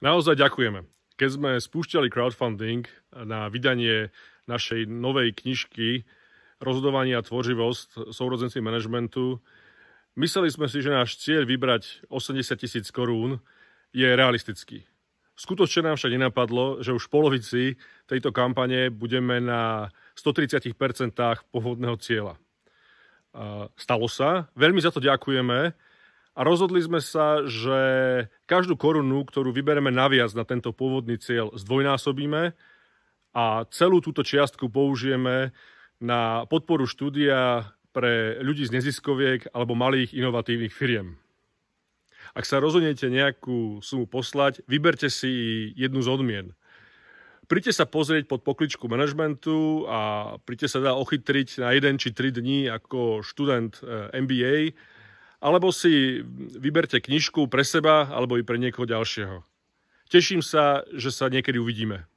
Naozaj ďakujeme. Keď sme spúšťali crowdfunding na vydanie našej novej knižky Rozhodovanie a tvořivosť sourozenství managementu, mysleli sme si, že náš cieľ vybrať 80 tisíc korún je realistický. Skutočne nám však nenapadlo, že už v polovici tejto kampane budeme na 130% pôvodného cieľa. Stalo sa, veľmi za to ďakujeme, a rozhodli sme sa, že každú korunu, ktorú vybereme naviac na tento pôvodný cieľ, zdvojnásobíme a celú túto čiastku použijeme na podporu štúdia pre ľudí z neziskoviek alebo malých inovatívnych firiem. Ak sa rozhodnete nejakú sumu poslať, vyberte si jednu z odmien. Príďte sa pozrieť pod pokličku manažmentu a príďte sa dá teda ochytriť na jeden či tri dní ako študent eh, MBA alebo si vyberte knižku pre seba alebo i pre niekoho ďalšieho. Teším sa, že sa niekedy uvidíme.